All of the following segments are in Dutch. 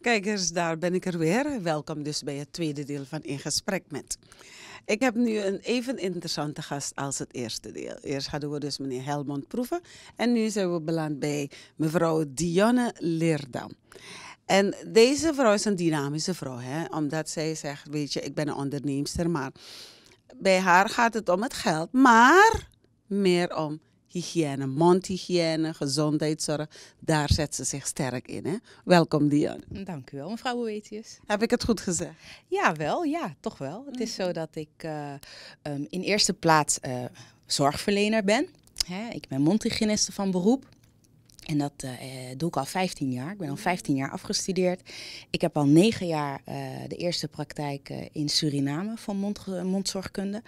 Kijkers, daar ben ik er weer. Welkom dus bij het tweede deel van In Gesprek Met. Ik heb nu een even interessante gast als het eerste deel. Eerst hadden we dus meneer Helmond Proeven en nu zijn we beland bij mevrouw Dianne Leerdam. En deze vrouw is een dynamische vrouw, hè? omdat zij zegt, weet je, ik ben een onderneemster, maar bij haar gaat het om het geld, maar meer om hygiëne, mondhygiëne, gezondheidszorg. Daar zet ze zich sterk in. Hè? Welkom Dion. Dank u wel, mevrouw Boetius. Heb ik het goed gezegd? Ja, wel. Ja, toch wel. Het is zo dat ik eh, ehm, in eerste plaats eh, zorgverlener ben. Hè? Ik ben mondhygiëniste van beroep. En dat eh, doe ik al 15 jaar. Ik ben al 15 mm. jaar afgestudeerd. Ik heb al 9 jaar eh, de eerste praktijk eh, in Suriname van mond, mondzorgkunde.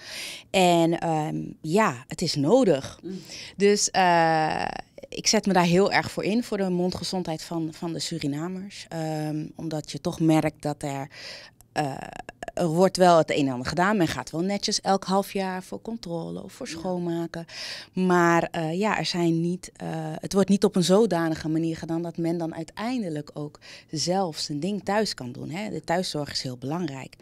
En ehm, ja, het is nodig. Mm. Dus ik zet me daar heel erg voor in, voor de mondgezondheid van, van de Surinamers. Ehm, omdat je toch merkt dat er er wordt wel het een en ander gedaan. Men gaat wel netjes elk half jaar voor controle of voor schoonmaken. Maar eh, ja, er zijn niet, eh, het wordt niet op een zodanige manier gedaan dat men dan uiteindelijk ook zelf zijn ding thuis kan doen. Hè? De thuiszorg is heel belangrijk.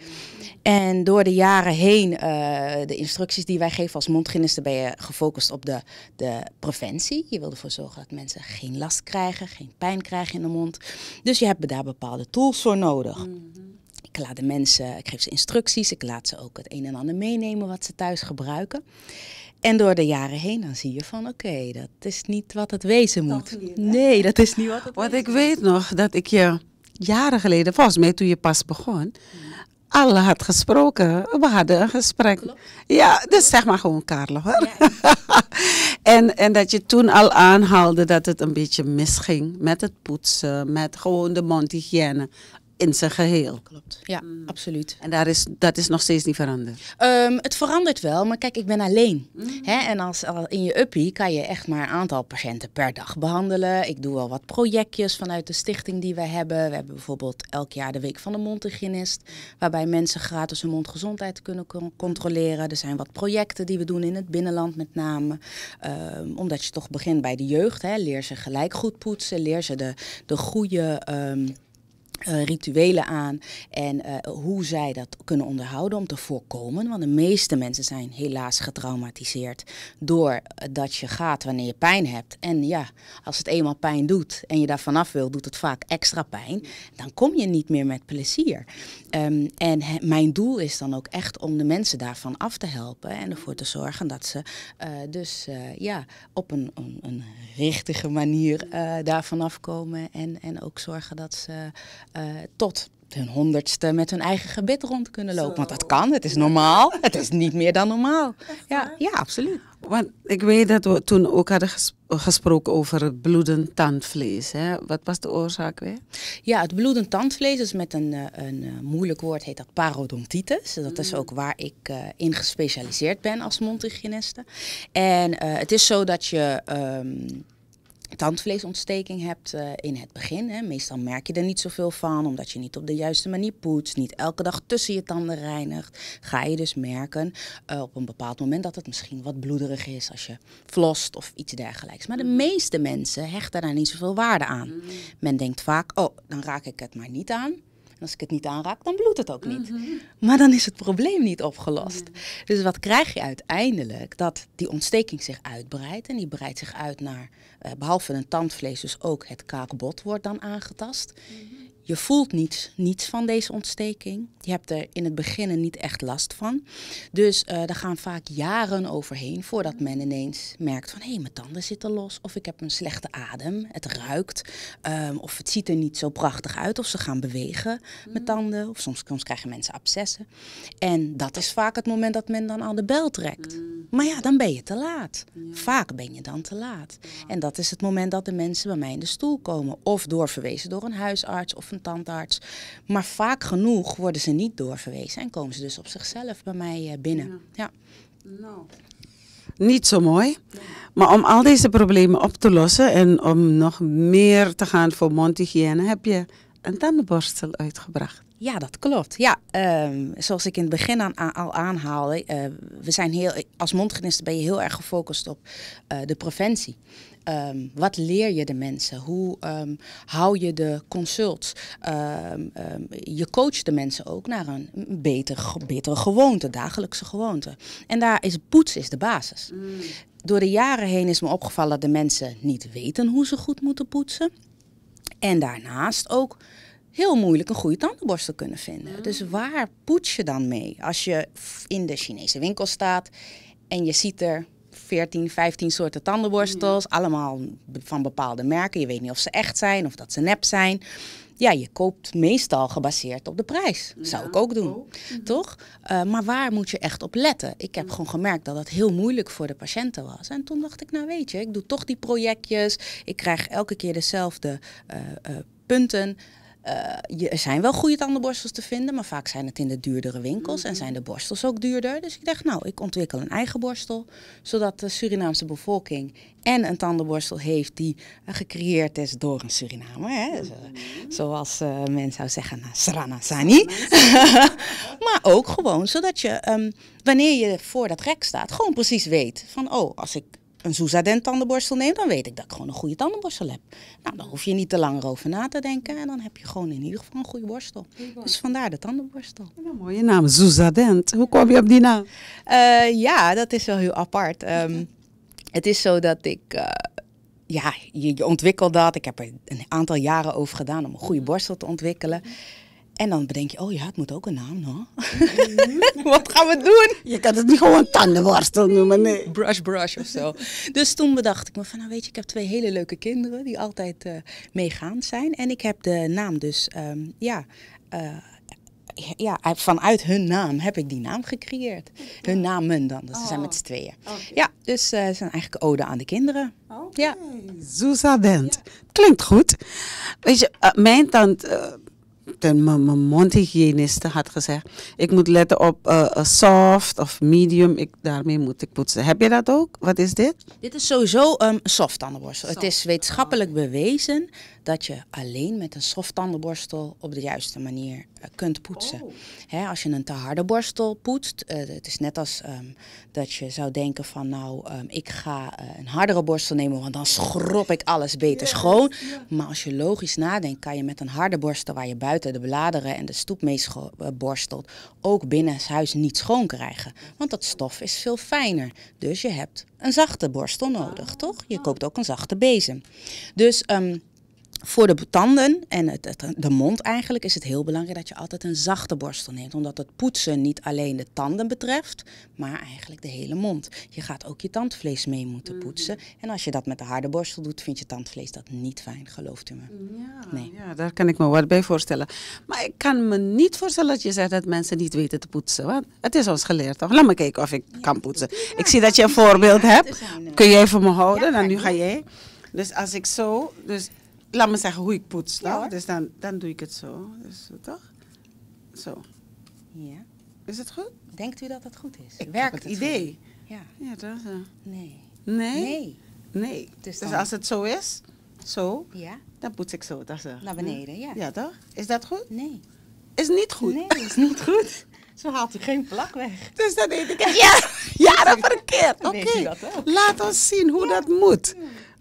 En door de jaren heen, eh, de instructies die wij geven als mondgenisten, ben je gefocust op de, de preventie. Je wil ervoor zorgen dat mensen geen last krijgen, geen pijn krijgen in de mond. Dus je hebt daar bepaalde tools voor nodig. Mhm. Ik laat de mensen, ik geef ze instructies, ik laat ze ook het een en ander meenemen wat ze thuis gebruiken. En door de jaren heen dan zie je van oké, dat is niet wat het wezen moet. nee, dat is niet wat het Wat ik weet nog, dat ik je jaren geleden, volgens mij toen je pas begon, Allah had gesproken. We hadden een gesprek. Klopt. Ja, dus zeg maar gewoon Carlo. en, en dat je toen al aanhaalde dat het een beetje misging met het poetsen, met gewoon de mondhygiëne in zijn geheel. Klopt, ja, mm. absoluut. En daar is, dat is nog steeds niet veranderd? Ehm, het verandert wel, maar kijk, ik ben alleen. Mm. Hè? En als, in je uppie kan je echt maar een aantal patiënten per dag behandelen. Ik doe wel wat projectjes vanuit de stichting die we hebben. We hebben bijvoorbeeld elk jaar de Week van de Mondhygiënist, waarbij mensen gratis hun mondgezondheid kunnen controleren. Er zijn wat projecten die we doen in het binnenland met name. Ehm, omdat je toch begint bij de jeugd, hè? leer ze gelijk goed poetsen, leer ze de, de goede... Ehm, eh, rituelen aan en eh, hoe zij dat kunnen onderhouden om te voorkomen. Want de meeste mensen zijn helaas getraumatiseerd doordat eh, je gaat wanneer je pijn hebt. En ja, als het eenmaal pijn doet en je daar vanaf wil, doet het vaak extra pijn. Dan kom je niet meer met plezier. Ehm, en mijn doel is dan ook echt om de mensen daarvan af te helpen en ervoor te zorgen dat ze dus ja, op een, een, een richtige manier daarvan afkomen en, en ook zorgen dat ze eh, tot hun honderdste met hun eigen gebit rond kunnen lopen. Want dat kan, het is normaal. Het is niet meer dan normaal. Ja, ja, absoluut. Want ik weet dat we toen ook hadden gesproken over bloedend tandvlees. Hè? Wat was de oorzaak weer? Ja, het bloedend tandvlees is met een, eh, een eh, moeilijk woord, heet dat parodontitis. Dat is mm. ook waar ik uh, in gespecialiseerd ben als mondhygiëniste. En het is zo dat je... Ehm, tandvleesontsteking hebt eh, in het begin. Hè. Meestal merk je er niet zoveel van, omdat je niet op de juiste manier poetst, niet elke dag tussen je tanden reinigt. Ga je dus merken eh, op een bepaald moment dat het misschien wat bloederig is als je flost of iets dergelijks. Maar de mm. meeste mensen hechten daar niet zoveel waarde aan. Mm. Men denkt vaak, oh, dan raak ik het maar niet aan als ik het niet aanraak, dan bloedt het ook niet. Mhm. Maar dan is het probleem niet opgelost. Mhm. Dus wat krijg je uiteindelijk? Dat die ontsteking zich uitbreidt. En die breidt zich uit naar, eh, behalve een tandvlees, dus ook het kaakbot wordt dan aangetast. Mhm. Je voelt niets, niets van deze ontsteking. Je hebt er in het begin niet echt last van. Dus uh, eh, daar gaan vaak jaren overheen voordat men ineens merkt van hé, hey, mijn tanden zitten los of ik heb een slechte adem, het ruikt ehm, of het ziet er niet zo prachtig uit of ze gaan bewegen met mhm. tanden of soms, soms krijgen mensen abscessen. En dat is vaak het moment dat men dan aan de bel trekt. Mhm. Maar ja, dan ben je te laat. Vaak ben je dan te laat. En dat is het moment dat de mensen bij mij in de stoel komen of doorverwezen door een huisarts of een tandarts. Maar vaak genoeg worden ze niet doorverwezen en komen ze dus op zichzelf bij mij eh, binnen. Ja. Nou. Niet zo mooi. Maar om al deze problemen op te lossen en om nog meer te gaan voor mondhygiëne, heb je een tandenborstel uitgebracht. Ja, dat klopt. Ja, ehm, zoals ik in het begin aan, al aanhaalde, eh, we zijn heel, als mondgenisten ben je heel erg gefocust op eh, de preventie. Ehm, wat leer je de mensen? Hoe ehm, hou je de consults? je coacht de mensen ook naar een betere, betere gewoonte, dagelijkse gewoonte. En daar is poets is de basis. Mm. Door de jaren heen is me opgevallen dat de mensen niet weten hoe ze goed moeten poetsen. En daarnaast ook heel moeilijk een goede tandenborstel kunnen vinden. Dus waar poets je dan mee? Als je in de Chinese winkel staat en je ziet er 14, 15 soorten tandenborstels, mm. allemaal van bepaalde merken. Je weet niet of ze echt zijn of dat ze nep zijn. Ja, je koopt meestal gebaseerd op de prijs. Zou ik ook doen, mhm. toch? Eh, maar waar moet je echt op letten? Ik heb mm. gewoon gemerkt dat dat heel moeilijk voor de patiënten was. En toen dacht ik, nou weet je, ik doe toch die projectjes. Ik krijg elke keer dezelfde eh, eh, punten. Eh, je, er zijn wel goede tandenborstels te vinden, maar vaak zijn het in de duurdere winkels en mhm. zijn de borstels ook duurder. Dus ik dacht, nou, ik ontwikkel een eigen borstel, zodat de Surinaamse bevolking en een tandenborstel heeft die eh, gecreëerd is door een Surinamer. Hè? Mhm. zoals uh, men zou zeggen, nou, Sarana Sani. maar ook gewoon zodat je, ehm, wanneer je voor dat rek staat, gewoon precies weet van, oh, als ik een Soezadent tandenborstel neem, dan weet ik dat ik gewoon een goede tandenborstel heb. Nou, dan hoef je niet te lang over na te denken en dan heb je gewoon in ieder geval een goede borstel. Dus vandaar de tandenborstel. Een mooie naam, Soezadent. Hoe kom je op die naam? Eh, ja, dat is wel heel apart. Ehm, het is zo dat ik, eh, ja, je, je, ontwikkelt dat. Ik heb er een aantal jaren over gedaan om een goede borstel te ontwikkelen. En dan bedenk je, oh ja, het moet ook een naam, no? Mhm. Wat gaan we doen? Je kan het niet gewoon tandenborstel noemen, nee. Brush, brush of zo. dus toen bedacht ik me van, nou weet je, ik heb twee hele leuke kinderen die altijd uh, meegaand zijn. En ik heb de naam dus, ehm, ja... Eh, ja, vanuit hun naam heb ik die naam gecreëerd. Hun oh. namen dan, dus ze zijn met oh. z'n tweeën. Oh, ja, dus eh, ze zijn eigenlijk ode aan de kinderen. Okay. Ja. Zusa Dent. Klinkt goed. Weet je, mijn tante mijn mondhygiëniste had gezegd, ik moet letten op eh, eh, soft of medium, ik, daarmee moet ik poetsen. Heb je dat ook? Wat is dit? Dit is sowieso ehm, een soft tandenborstel. Het is wetenschappelijk bewezen dat je alleen met een soft tandenborstel op de juiste manier eh, kunt poetsen. Oh. Hè, als je een te harde borstel poetst, uh, het is net als ehm, dat je zou denken van nou, ehm, ik ga een hardere borstel nemen, want dan schrob ik alles beter schoon. Maar als je logisch nadenkt, kan je met een harde borstel waar je buiten de bladeren en de stoep meeborstelt, eh, ook binnen huis niet schoon krijgen. Want dat stof is veel fijner. Dus je hebt een zachte borstel nodig, toch? Je koopt ook een zachte bezem. Dus ehm, voor de tanden en het, de mond eigenlijk is het heel belangrijk dat je altijd een zachte borstel neemt. Omdat het poetsen niet alleen de tanden betreft, maar eigenlijk de hele mond. Je gaat ook je tandvlees mee moeten mm-hmm. poetsen. En als je dat met de harde borstel doet, vind je tandvlees dat niet fijn, gelooft u me. Ja, nee. ja, daar kan ik me wat bij voorstellen. Maar ik kan me niet voorstellen dat je zegt dat mensen niet weten te poetsen. Want het is ons geleerd, toch? Laat me kijken of ik kan poetsen. Ik zie dat je een voorbeeld hebt. Eh. Kun je even me houden? en nou, nu ga jij. Dus als ik zo, dus laat me zeggen hoe ik poets. dus dan, dan doe ik het zo. Dus, toch? Zo. Ja. Is het goed? Denkt u dat het goed is? Ik Werkt het, idee. Ja. Ja, dat Nee. Nee? Nee. Dus, dus als het zo is, zo, ja. dan poets ik zo. Dat eh, Naar beneden, hm? ja. Ja, toch? Is dat goed? Nee. Is niet goed? Nee, is niet goed. Zo haalt u geen plak weg. Dus dat deed ik echt. Ja, ja dat verkeerd. Oké. Okay. Laat ons zien hoe dat moet.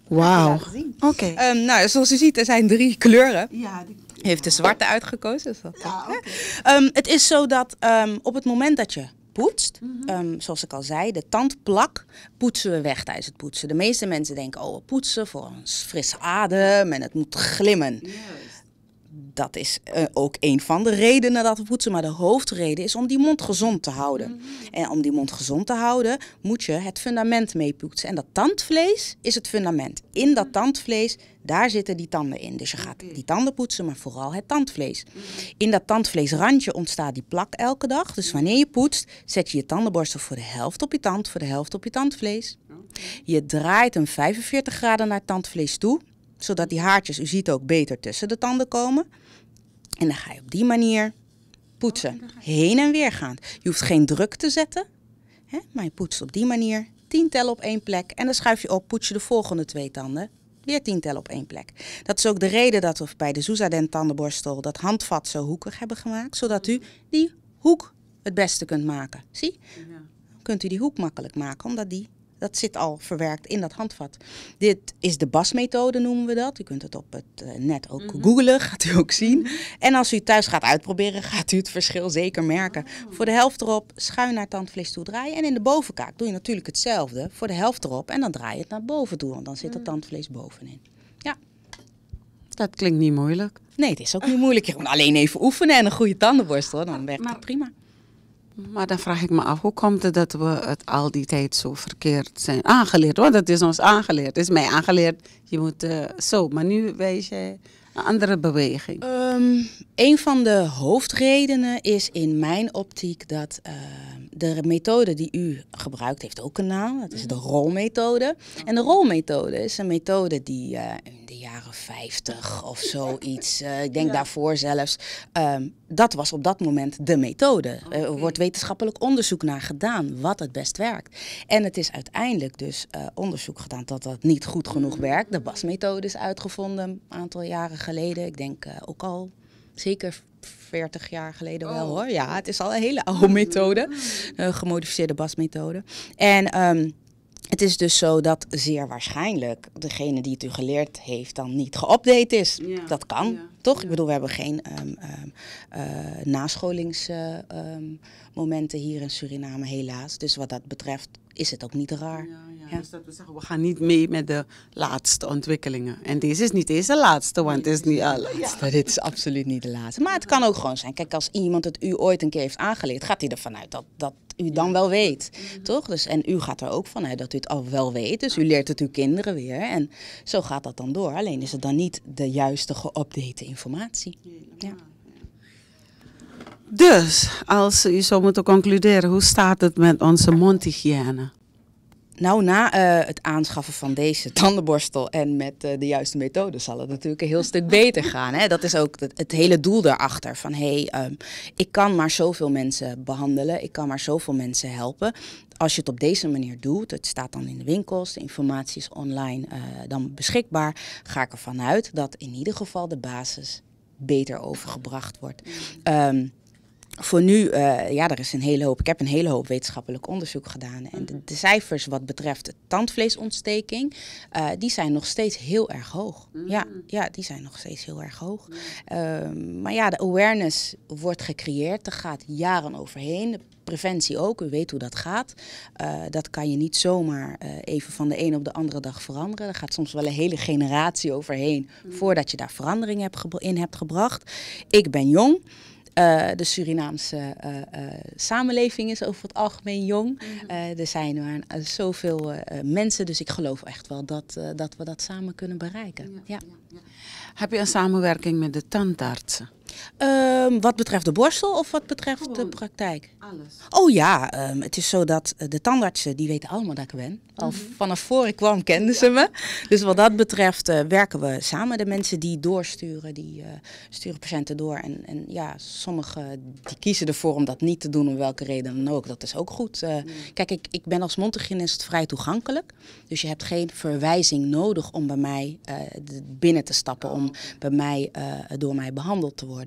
Wauw. Oké. Ehm, nou, zoals u ziet, er zijn drie kleuren. Ja, die heeft de zwarte uitgekozen. Is dat ja, ehm, het is zo dat ehm, op het moment dat je poetst, mhm. zoals ik al zei, de tandplak poetsen we weg tijdens het poetsen. De meeste mensen denken, oh, we poetsen voor een frisse adem en het moet glimmen. Yes dat is eh, ook een van de redenen dat we poetsen. Maar de hoofdreden is om die mond gezond te houden. Mhm. En om die mond gezond te houden, moet je het fundament mee poetsen. En dat tandvlees is het fundament. In dat tandvlees, daar zitten die tanden in. Dus je gaat mhm. die tanden poetsen, maar vooral het tandvlees. In dat tandvleesrandje ontstaat die plak elke dag. Dus mhm. wanneer je poetst, zet je je tandenborstel voor de helft op je tand, voor de helft op je tandvlees. Je draait hem 45 graden naar het tandvlees toe zodat die haartjes, u ziet ook, beter tussen de tanden komen. En dan ga je op die manier poetsen. Heen en weer gaan. Je hoeft geen druk te zetten, hè, maar je poetst op die manier. 10 tellen op één plek en dan schuif je op, poets je de volgende twee tanden. Weer 10 op één plek. Dat is ook de reden dat we bij de Soesaden tandenborstel dat handvat zo hoekig hebben gemaakt, zodat u die hoek het beste kunt maken. Zie? Kunt u die hoek makkelijk maken, omdat die dat zit al verwerkt in dat handvat. Dit is de basmethode, noemen we dat. U kunt het op het eh, net ook mm googlen, gaat u ook zien. Mhm. En als u thuis gaat uitproberen, gaat u het verschil zeker merken. Oh. Voor de helft erop schuin naar tandvlees toe draaien. En in de bovenkaak doe je natuurlijk hetzelfde. Voor de helft erop en dan draai je het naar boven toe, want dan zit het mhm. tandvlees bovenin. Ja. Dat klinkt niet moeilijk. Nee, het is ook niet moeilijk. Je moet alleen even oefenen en een goede tandenborstel, dan werkt het prima. Maar dan vraag ik me af, hoe komt het dat we het al die tijd zo verkeerd zijn aangeleerd? Want dat is ons aangeleerd. Het is mij aangeleerd, je moet eh, zo. Maar nu wijs je een andere beweging. Um, een van de hoofdredenen is in mijn optiek dat eh, de methode die u gebruikt heeft ook een naam. Dat is de mhm. rolmethode. En de rolmethode is een methode die eh, 50 of zoiets. Eh, ik denk daarvoor zelfs. Ehm, dat was op dat moment de methode. Oh, eh, er wordt wetenschappelijk onderzoek naar gedaan wat het best werkt. En het is uiteindelijk dus eh, onderzoek gedaan dat dat niet goed genoeg werkt. De basmethode is uitgevonden een aantal jaren geleden. Ik denk ook al zeker 40 jaar geleden wel oh. hoor. Ja, het is al een hele oude methode. Mm. gemodificeerde basmethode. En... Um, het is dus zo dat zeer waarschijnlijk degene die het u geleerd heeft dan niet geüpdate is. Dat kan, toch? Ik bedoel, we hebben geen um, ehm, ehm, eh, nascholingsmomenten eh, ehm, hier in Suriname helaas. Dus wat dat betreft is het ook niet raar. Ja. Dus dat we zeggen, we gaan niet mee met de laatste ontwikkelingen. En deze is niet eens de laatste, want het is niet alles, laatste. Dit is absoluut niet de laatste. Maar het kan ook gewoon zijn. Kijk, als iemand het u ooit een keer heeft aangeleerd, gaat hij ervan uit dat, dat u dan wel weet. Toch? Dus, en u gaat er ook vanuit dat u het al wel weet. Dus u leert het uw kinderen weer. En zo gaat dat dan door. Alleen is het dan niet de juiste geüpdate informatie. Ja. Dus, als u zou moeten concluderen, hoe staat het met onze mondhygiëne? Nou, na eh, het aanschaffen van deze tandenborstel en met eh, de juiste methode zal het natuurlijk een heel stuk beter gaan. Hè? Dat is ook het, hele doel daarachter. Van hé, hey, ehm, ik kan maar zoveel mensen behandelen, ik kan maar zoveel mensen helpen. Als je het op deze manier doet, het staat dan in de winkels, de informatie is online eh, dan beschikbaar, ga ik ervan uit dat in ieder geval de basis beter overgebracht wordt. Um, voor nu, eh, ja, er is een hele hoop. Ik heb een hele hoop wetenschappelijk onderzoek gedaan. En de, mhm. de cijfers wat betreft de tandvleesontsteking, eh, die zijn nog steeds heel erg hoog. Mhm. Ja, ja, die zijn nog steeds heel erg hoog. Ehm, maar ja, de awareness wordt gecreëerd. Er gaat jaren overheen. De preventie ook, u weet hoe dat gaat. Eh, dat kan je niet zomaar even van de een op de andere dag veranderen. Er gaat soms wel een hele generatie overheen mhm. voordat je daar verandering in hebt gebracht. Ik ben jong. Eh, de Surinaamse eh, eh, samenleving is over het algemeen jong. Mhm. er zijn maar zoveel mensen, dus ik geloof echt wel dat, dat we dat samen kunnen bereiken. Ja, Heb je een samenwerking met de tandartsen? Ehm, wat betreft de borstel of wat betreft de praktijk? Alles. Oh ja, ehm, het is zo dat eh, de tandartsen, die weten allemaal dat ik ben. Al mhm. vanaf voor ik kwam kenden ze me. Dus wat dat betreft eh, werken we samen. De mensen die doorsturen, die eh, sturen patiënten door. En, en ja, sommigen die kiezen ervoor om dat niet te doen, om welke reden dan ook. Dat is ook goed. Mhm. Kijk, ik, ik ben als mondhygiënist vrij toegankelijk. Dus je hebt geen verwijzing nodig om bij mij binnen te stappen. Oh, om bij mij, door mij behandeld te worden.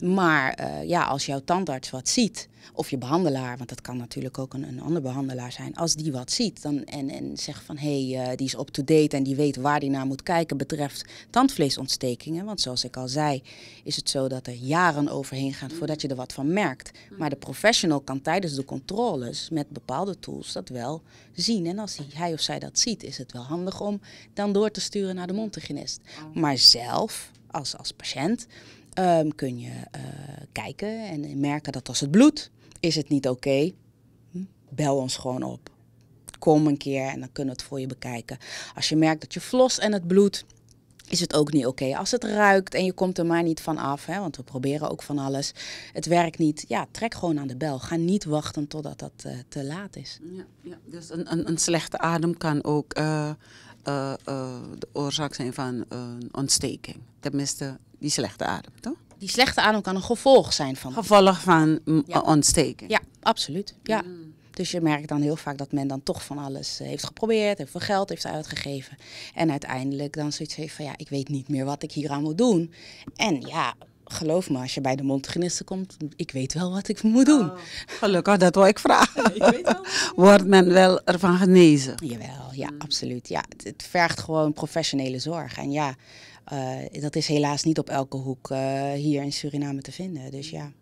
Maar eh, ja, als jouw tandarts wat ziet, of je behandelaar, want dat kan natuurlijk ook een, een ander behandelaar zijn, als die wat ziet dan, en, en zegt van hé, hey, eh, die is up-to-date en die weet waar die naar moet kijken betreft tandvleesontstekingen. Want zoals ik al zei, is het zo dat er jaren overheen gaan voordat je er wat van merkt. Maar de professional kan tijdens de controles met bepaalde tools dat wel zien. En als hij of zij dat ziet, is het wel handig om dan door te sturen naar de mondhygiënist. Maar zelf, als, als patiënt, Ehm, kun je eh, kijken en eh, merken dat als het bloed is het niet oké. Hm? Bel ons gewoon op. Kom een keer en dan kunnen we het voor je bekijken. Als je merkt dat je vlos en het bloed is het ook niet oké. Als het ruikt en je komt er maar niet van af, hè, want we proberen ook van alles. Het werkt niet. Ja, trek gewoon aan de bel. Ga niet wachten totdat dat eh, te laat is. Ja, ja. dus een, een, een, slechte adem kan ook eh, eh, de oorzaak zijn van een eh, ontsteking. Tenminste, die slechte adem, toch? Die slechte adem kan een gevolg zijn van. Gevolg van ontsteking. Ja, absoluut. Ja. Mm. Dus je merkt dan heel vaak dat men dan toch van alles heeft geprobeerd, heeft veel geld heeft uitgegeven. En uiteindelijk dan zoiets heeft van ja, ik weet niet meer wat ik hier aan moet doen. En ja, geloof me, als je bij de mondgenisten komt, ik weet wel wat ik moet doen. Oh. Gelukkig, dat wil ik vragen. ik weet Wordt men wel ervan genezen? Jawel, ja, hmm. absoluut. Ja, het, vergt gewoon professionele zorg. En ja, eh, dat is helaas niet op elke hoek eh, hier in Suriname te vinden. Dus ja.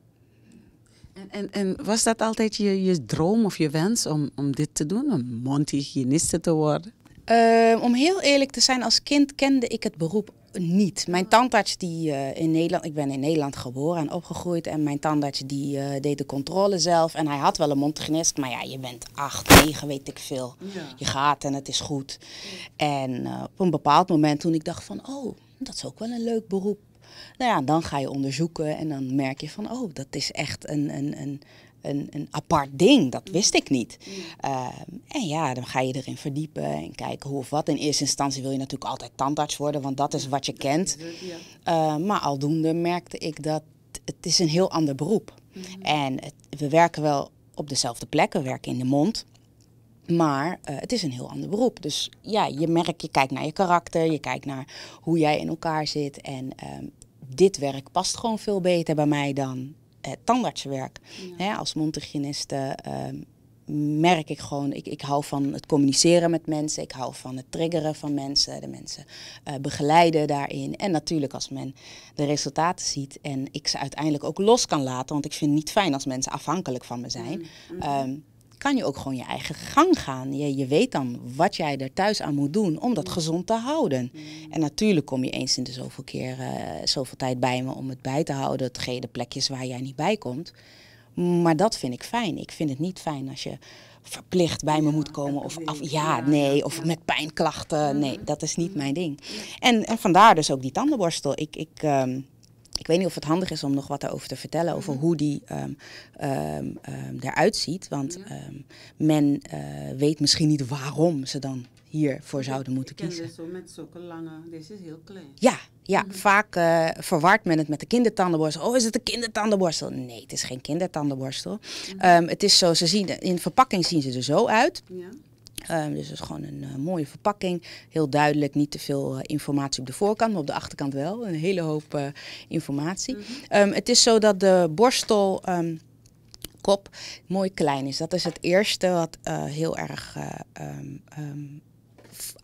En, en, en was dat altijd je, je droom of je wens om, om dit te doen, om mondhygiëniste te worden? Ehm, om heel eerlijk te zijn, als kind kende ik het beroep niet. Mijn tandarts die eh, in Nederland, ik ben in Nederland geboren en opgegroeid en mijn tandarts die eh, deed de controle zelf en hij had wel een mondgenist, maar ja, je bent acht, negen, weet ik veel. Je gaat en het is goed. En eh, op een bepaald moment toen ik dacht van, oh, dat is ook wel een leuk beroep. Nou ja, dan ga je onderzoeken en dan merk je van, oh, dat is echt een, een, een een, een apart ding. Dat wist ik niet. Ehm, en ja, dan ga je erin verdiepen en kijken hoe of wat. In eerste instantie wil je natuurlijk altijd tandarts worden, want dat is wat je kent. Uh, maar aldoende merkte ik dat het is een heel ander beroep is. Mhm. En we werken wel op dezelfde plek, we werken in de mond. Maar eh, het is een heel ander beroep. Dus ja, je merkt, je kijkt naar je karakter, je kijkt naar hoe jij in elkaar zit. En ehm, dit werk past gewoon veel beter bij mij dan het eh, tandartsenwerk. Hè, als mondhygiëniste ehm, merk ik gewoon, ik, ik hou van het communiceren met mensen, ik hou van het triggeren van mensen, de mensen eh, begeleiden daarin. En natuurlijk als men de resultaten ziet en ik ze uiteindelijk ook los kan laten, want ik vind het niet fijn als mensen afhankelijk van me zijn, mm, mm. Ehm, kan je ook gewoon je eigen gang gaan. Je, je weet dan wat jij er thuis aan moet doen om dat gezond te houden. En natuurlijk kom je eens in de zoveel keer, eh, zoveel tijd bij me om het bij te houden. Het de plekjes waar jij niet bij komt. Maar dat vind ik fijn. Ik vind het niet fijn als je verplicht bij me moet komen. Of af, ja, nee, of met pijnklachten. Nee, dat is niet mijn ding. En, vandaar dus ook die tandenborstel. Ik, ik ehm, ik weet niet of het handig is om nog wat daarover te vertellen, over mhm. hoe die um, eruit ziet. Want men eh, weet misschien niet waarom ze dan hiervoor zouden moeten kiezen. Ik ken met zulke lange, deze is heel klein. Ja, ja mhm. vaak uh, men het met de kindertandenborstel. Oh, is het een kindertandenborstel? Nee, het is geen kindertandenborstel. Mhm. het is zo, ze zien, in verpakking zien ze er zo uit. Ja. Ehm, dus het is gewoon een eh, mooie verpakking. Heel duidelijk, niet te veel eh, informatie op de voorkant, maar op de achterkant wel. Een hele hoop eh, informatie. Mhm. Ehm, het is zo dat de borstel. Ehm, kop mooi klein is. Dat is het eerste wat heel erg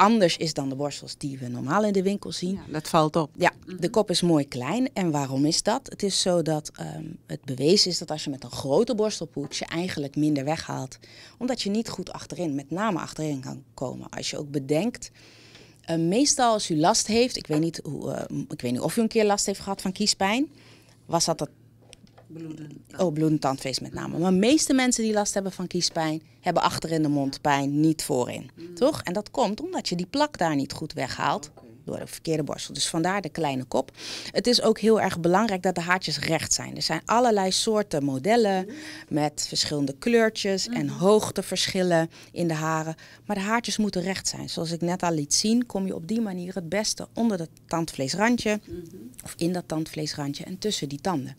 anders is dan de borstels die we normaal in de winkel zien. dat valt op. Ja, mhm. de kop is mooi klein. En waarom is dat? Het is zo dat ehm, het bewezen is dat als je met een grote borstelpoets je eigenlijk minder weghaalt. Omdat je niet goed achterin, met name achterin kan komen. Als je ook bedenkt ehm, meestal als u last heeft, ik weet, niet hoe, ehm, ik weet niet of u een keer last heeft gehad van kiespijn, was dat het Oh, bloedend met name. Maar de meeste mensen die last hebben van kiespijn, hebben achterin de mond pijn, niet voorin. Mm. Toch? En dat komt omdat je die plak daar niet goed weghaalt door verkeerde borstel. Dus vandaar de kleine kop. Het is ook heel erg belangrijk dat de haartjes recht zijn. Er zijn allerlei soorten modellen met verschillende kleurtjes en mhm. hoogteverschillen in de haren. Maar de haartjes moeten recht zijn. Zoals ik net al liet zien, kom je op die manier het beste onder het tandvleesrandje mhm. of in dat tandvleesrandje en tussen die tanden.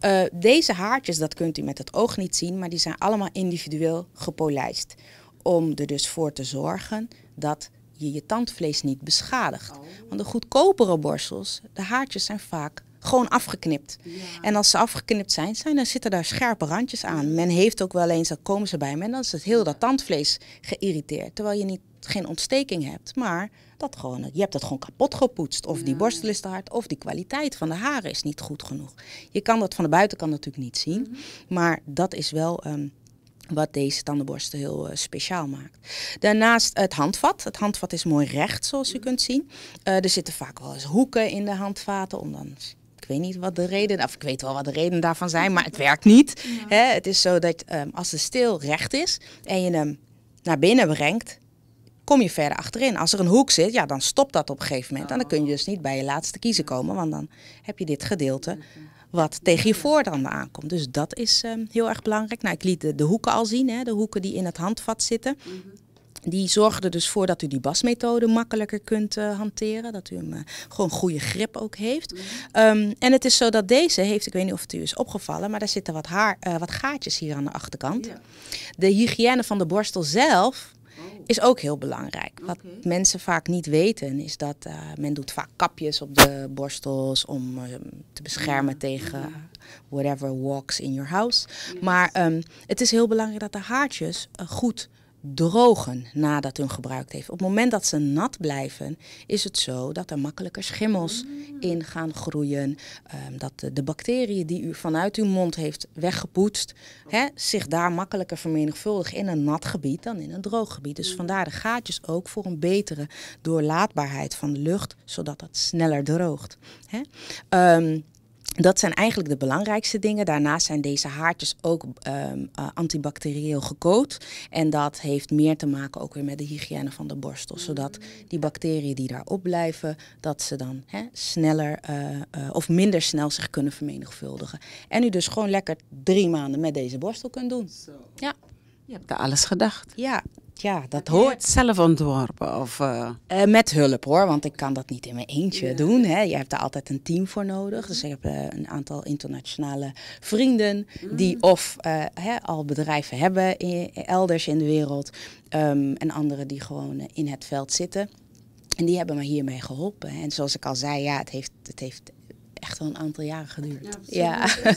Eh, deze haartjes, dat kunt u met het oog niet zien, maar die zijn allemaal individueel gepolijst. Om er dus voor te zorgen dat je je tandvlees niet beschadigt. Oh. Want de goedkopere borstels, de haartjes zijn vaak gewoon afgeknipt. En als ze afgeknipt zijn, zijn, dan zitten daar scherpe randjes aan. Men heeft ook wel eens, dan komen ze bij En dan is het heel dat tandvlees geïrriteerd. Terwijl je niet, geen ontsteking hebt, maar dat gewoon, je hebt het gewoon kapot gepoetst. Of die borstel is te hard, of die kwaliteit van de haren is niet goed genoeg. Je kan dat van de buitenkant natuurlijk niet zien, mhm. maar dat is wel... Um, wat deze tandenborstel heel eh, speciaal maakt. Daarnaast het handvat. Het handvat is mooi recht, zoals u kunt zien. Eh, er zitten vaak wel eens hoeken in de handvaten. Om dan, ik weet niet wat de reden, of ik weet wel wat de reden daarvan zijn, maar het werkt niet. Hè? Het is zo dat ehm, als de steel recht is en je hem naar binnen brengt, kom je verder achterin. Als er een hoek zit, ja, dan stopt dat op een gegeven moment. En dan oh. kun je dus niet bij je laatste kiezen komen, want dan heb je dit gedeelte wat tegen je voordanden aankomt. Dus dat is ehm, heel erg belangrijk. Nou, ik liet de, hoeken al zien, hè, de hoeken die in het handvat zitten. Mhm. Die zorgen er dus voor dat u die basmethode makkelijker kunt eh, hanteren. Dat u hem eh, gewoon goede grip ook heeft. Mhm. Ehm, en het is zo dat deze heeft, ik weet niet of het u is opgevallen, maar daar zitten wat, haar, eh, wat gaatjes hier aan de achterkant. De hygiëne van de borstel zelf is ook heel belangrijk. Wat mensen vaak niet weten is dat eh, men doet vaak kapjes op de borstels om ehm, te beschermen tegen whatever walks in your house. Maar ehm, het is heel belangrijk dat de haartjes eh, goed drogen nadat hun gebruikt heeft. Op het moment dat ze nat blijven, is het zo dat er makkelijker schimmels mm. in gaan groeien. Ehm, dat de, bacteriën die u vanuit uw mond heeft weggepoetst, zich daar makkelijker vermenigvuldigen in een nat gebied dan in een droog gebied. Dus mm. vandaar de gaatjes ook voor een betere doorlaatbaarheid van de lucht, zodat het sneller droogt. Ehm, dat zijn eigenlijk de belangrijkste dingen. Daarnaast zijn deze haartjes ook ehm, eh, antibacterieel gekoot. En dat heeft meer te maken ook weer met de hygiëne van de borstel. Zodat die bacteriën die daarop blijven, dat ze dan hè, sneller eh, eh, of minder snel zich kunnen vermenigvuldigen. En u dus gewoon lekker drie maanden met deze borstel kunt doen. Zo. Ja. Je hebt er alles gedacht. Ja, ja, dat hoort. zelf ontworpen? Of, uh... Uh, met hulp hoor, want ik kan dat niet in mijn eentje doen. Hè. Je hebt daar altijd een team voor nodig. Dus ik heb eh, een aantal internationale vrienden die mm. of hè, al bedrijven hebben elders in de wereld. Ehm, en anderen die gewoon in het veld zitten. En die hebben me hiermee geholpen. En zoals ik al zei, ja, het heeft, het heeft echt wel een aantal jaren geduurd. Ja.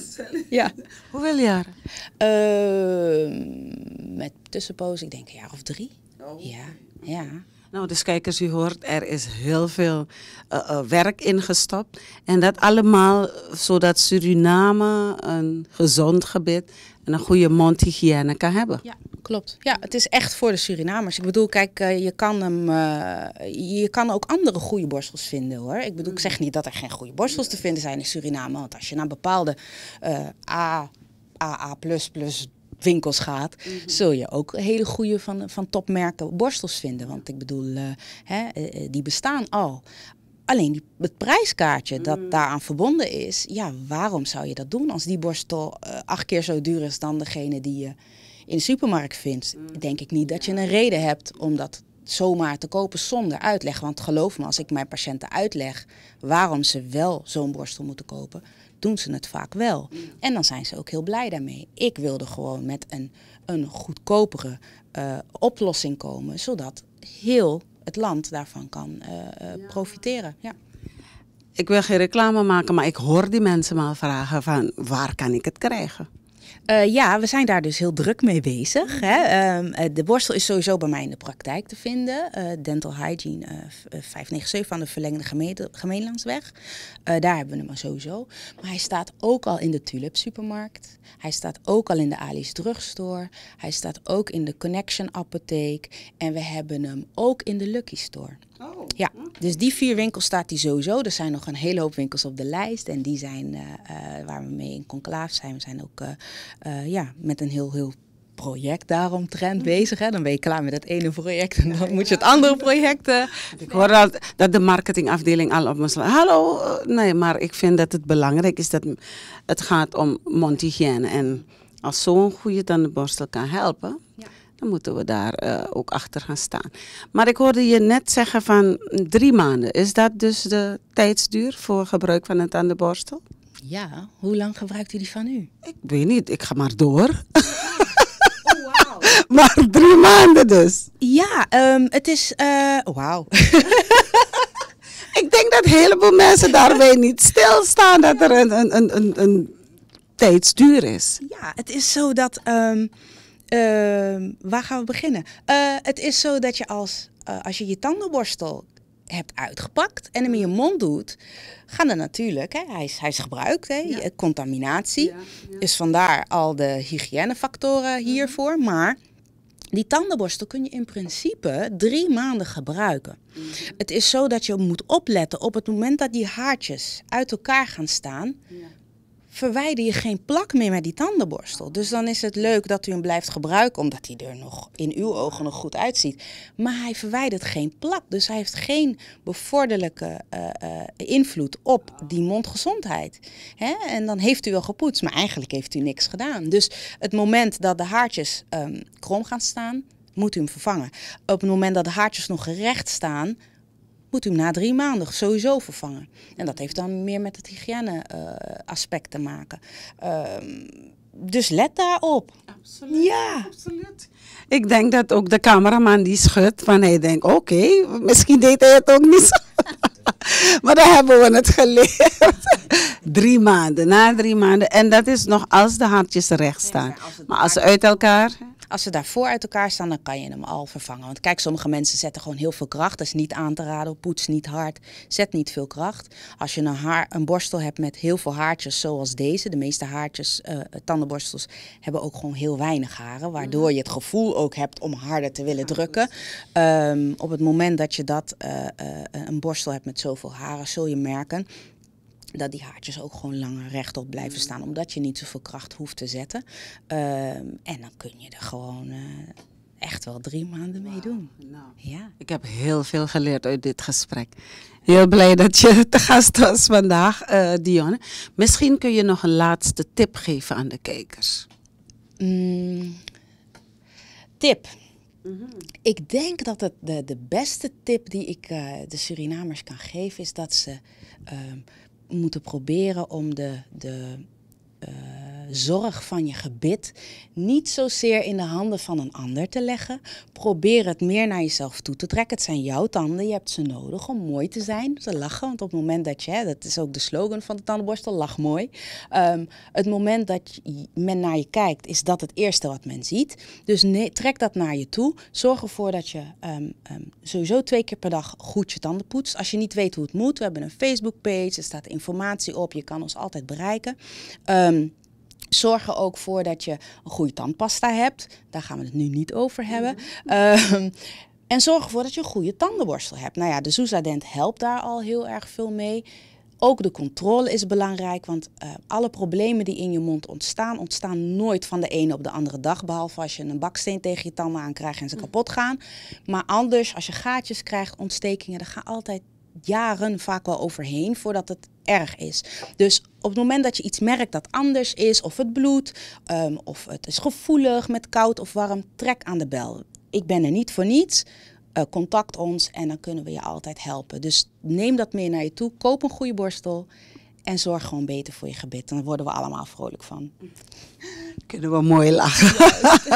ja. Hoeveel jaren? Ehm met tussenpozen, ik denk een jaar of drie. Oh. Ja, ja. Nou, dus kijkers, u hoort, er is heel veel eh, eh, werk ingestopt. En dat allemaal zodat Suriname een gezond gebit en een goede mondhygiëne kan hebben. Ja, klopt. Ja, het is echt voor de Surinamers. Ik bedoel, kijk, eh, je, kan hem, je kan ook andere goede borstels vinden hoor. Ik bedoel, ik zeg niet dat er geen goede borstels te vinden zijn in Suriname. Want als je naar bepaalde A... AA winkels gaat, mhm. zul je ook hele goede van, van topmerken borstels vinden. Want ik bedoel, eh, hè, eh, eh, die bestaan al. Alleen die, het prijskaartje dat mhm. daaraan verbonden is, ja, waarom zou je dat doen als die borstel acht keer zo duur is dan degene die je in de supermarkt vindt? Mhm. Denk ik niet dat je een reden hebt om dat zomaar te kopen zonder uitleg. Want geloof me, als ik mijn patiënten uitleg waarom ze wel zo'n borstel moeten kopen, doen ze het vaak wel. Mm. En dan zijn ze ook heel blij daarmee. Ik wilde gewoon met een, een goedkopere eh, oplossing komen, zodat heel het land daarvan kan eh, eh, profiteren. Ja. Ik wil geen reclame maken, maar ik hoor die mensen maar vragen van waar kan ik het krijgen? Eh, ja, we zijn daar dus heel druk mee bezig. Hè. Ehm, eh, de borstel is sowieso bij mij in de praktijk te vinden. Eh, dental Hygiene uh, 597 aan de verlengde Gemeenlandsweg. gemeenlandsweg. daar hebben we hem sowieso. Maar hij staat ook al in de Tulip supermarkt. Hij staat ook al in de Ali's drugstore. Hij staat ook in de Connection apotheek. En we hebben hem ook in de Lucky store. Oh, ja, dus die vier winkels staat hij sowieso. Er zijn nog een hele hoop winkels op de lijst. En die zijn waar we mee in conclaaf zijn. We zijn ook uh, ja, met een heel, heel project daaromtrend mhm. bezig. Hè? Dan ben je klaar met het ene project en dan moet je het andere project. Uh... Ik hoor dat dat de marketingafdeling al op me slaat. Hallo, eh, nee, maar ik vind dat het belangrijk is dat het gaat om mondhygiëne. En als zo'n goede tandenborstel kan helpen, dan moeten we daar ook achter gaan staan. Maar ik hoorde je net zeggen van drie maanden. Is dat dus de tijdsduur voor gebruik van het tandenborstel? Ja, hoe lang gebruikt u die van u? Ik weet niet, ik ga maar door. Oh, maar drie maanden dus. Ja, ehm, het is. Uh, wauw. ik denk dat een heleboel mensen daarmee niet stilstaan dat er een, een, een, een tijdsduur is. Ja, het is zo dat. Ehm, ehm, waar gaan we beginnen? Eh, het is zo dat je als, eh, als je je tanden hebt uitgepakt en hem in je mond doet, gaan er natuurlijk, hè, hij, is, hij is gebruikt, hè, contaminatie. Ja, Dus vandaar al de hygiënefactoren hiervoor. Maar die tandenborstel kun je in principe drie maanden gebruiken. Mm. Het is zo dat je moet opletten op het moment dat die haartjes uit elkaar gaan staan verwijder je geen plak meer met die tandenborstel. Dus dan is het leuk dat u hem blijft gebruiken, omdat hij er nog in uw ogen nog goed uitziet. Maar hij verwijdert geen plak, dus hij heeft geen bevorderlijke eh, eh, invloed op die mondgezondheid. Hè? En dan heeft u wel gepoetst, maar eigenlijk heeft u niks gedaan. Dus het moment dat de haartjes ehm, krom gaan staan, moet u hem vervangen. Op het moment dat de haartjes nog recht staan, moet u hem na drie maanden sowieso vervangen. En dat heeft dan meer met het hygiëne-aspect eh, te maken. Ehm, dus let daarop. Absoluut. Ja. Absoluut. Ik denk dat ook de cameraman die schudt, van hij denkt, oké, misschien deed hij het ook niet zo. maar daar hebben we het geleerd. drie maanden, na drie maanden. En dat is nog als de hartjes recht staan. Maar als ze uit elkaar... Als ze daarvoor uit elkaar staan, dan kan je hem al vervangen. Want kijk, sommige mensen zetten gewoon heel veel kracht. Dat is niet aan te raden. Poets niet hard. Zet niet veel kracht. Als je een, haar, een borstel hebt met heel veel haartjes, zoals deze. De meeste haartjes, eh, tandenborstels, hebben ook gewoon heel weinig haren. Waardoor mhm. je het gevoel ook hebt om harder te willen drukken. Ehm, op het moment dat je dat, eh, eh, een borstel hebt met zoveel haren, zul je merken dat die haartjes ook gewoon langer rechtop blijven mm. staan. Omdat je niet zoveel kracht hoeft te zetten. Ehm, en dan kun je er gewoon eh, echt wel drie maanden mee doen. Nou, ja. Ik heb heel veel geleerd uit dit gesprek. Heel blij dat je te gast was vandaag, uh, eh, Dionne. Misschien kun je nog een laatste tip geven aan de kijkers. Mm, tip. Mhm. Ik denk dat het de, de beste tip die ik eh, de Surinamers kan geven is dat ze ehm, moeten proberen om de, de eh, zorg van je gebit niet zozeer in de handen van een ander te leggen. Probeer het meer naar jezelf toe te trekken. Het zijn jouw tanden, je hebt ze nodig om mooi te zijn, te lachen. Want op het moment dat je, hè, dat is ook de slogan van de tandenborstel, lach mooi. Ehm, het moment dat men naar je kijkt, is dat het eerste wat men ziet. Dus trek dat naar je toe. Zorg ervoor dat je ehm, ehm, sowieso twee keer per dag goed je tanden poetst. Als je niet weet hoe het moet, we hebben een Facebook-page, er staat informatie op, je kan ons altijd bereiken. Zorg er ook voor dat je een goede tandpasta hebt. Daar gaan we het nu niet over hebben. Ehm, en zorg ervoor dat je een goede tandenborstel hebt. Nou ja, de soesa helpt daar al heel erg veel mee. Ook de controle is belangrijk, want eh, alle problemen die in je mond ontstaan, ontstaan nooit van de ene op de andere dag. Behalve als je een baksteen tegen je tanden aankrijgt en ze mm. kapot gaan. Maar anders, als je gaatjes krijgt, ontstekingen, dan gaan altijd jaren vaak wel overheen voordat het erg is. Dus op het moment dat je iets merkt dat anders is, of het bloedt, ehm, of het is gevoelig met koud of warm, trek aan de bel. Ik ben er niet voor niets. Eh, contact ons en dan kunnen we je altijd helpen. Dus neem dat mee naar je toe. Koop een goede borstel en zorg gewoon beter voor je gebit. Dan worden we allemaal vrolijk van. Kunnen we mooi lachen.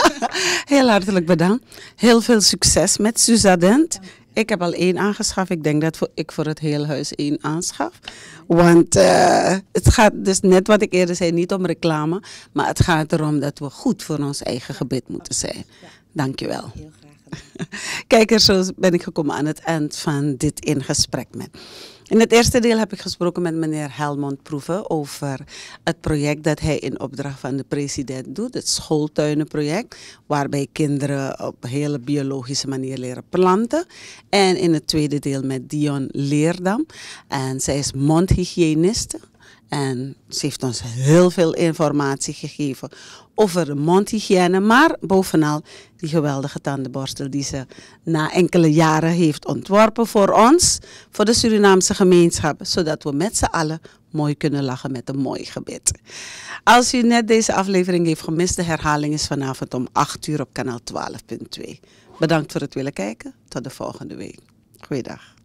Heel hartelijk bedankt. Heel veel succes met Suzadent. Ik heb al één aangeschaft. Ik denk dat ik voor het hele huis één aanschaf. Want eh, het gaat dus net wat ik eerder zei, niet om reclame. Maar het gaat erom dat we goed voor ons eigen gebit moeten zijn. Dankjewel. Heel graag gedaan. Kijkers, zo ben ik gekomen aan het eind van dit in gesprek met. In het eerste deel heb ik gesproken met meneer Helmond Proeven over het project dat hij in opdracht van de president doet, het schooltuinenproject, waarbij kinderen op een hele biologische manier leren planten. En in het tweede deel met Dion Leerdam. En zij is mondhygiëniste en ze heeft ons heel veel informatie gegeven over mondhygiëne, maar bovenal die geweldige tandenborstel die ze na enkele jaren heeft ontworpen voor ons, voor de Surinaamse gemeenschap, zodat we met z'n allen mooi kunnen lachen met een mooi gebed. Als u net deze aflevering heeft gemist, de herhaling is vanavond om 8 uur op kanaal 12.2. Bedankt voor het willen kijken. Tot de volgende week. Goeiedag.